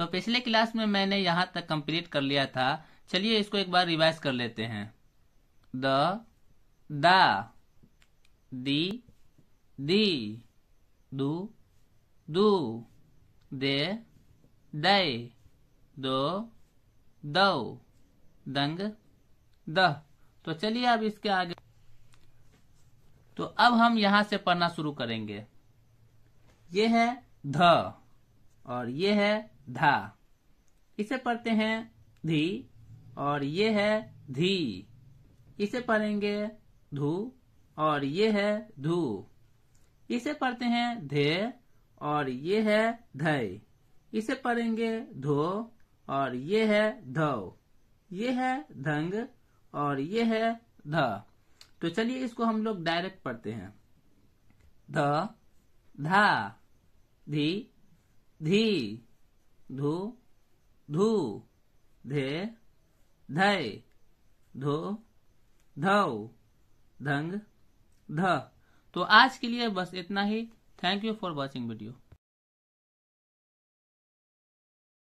तो पिछले क्लास में मैंने यहां तक कंप्लीट कर लिया था चलिए इसको एक बार रिवाइज कर लेते हैं द दा दी दी दू दू दे दे दो दो दंग द तो चलिए अब इसके आगे तो अब हम यहां से पढ़ना शुरू करेंगे ये है ध और ये है धा इसे पढ़ते हैं धी और ये है धी इसे पढ़ेंगे धू और ये है धू इसे पढ़ते हैं धे और ये है धय इसे पढ़ेंगे धो और ये है धव ये है धंग और ये है ध तो चलिए इसको हम लोग डायरेक्ट पढ़ते हैं ध धा धी धी धू धू धे धय धो धौ धंग ध तो आज के लिए बस इतना ही thank you for watching video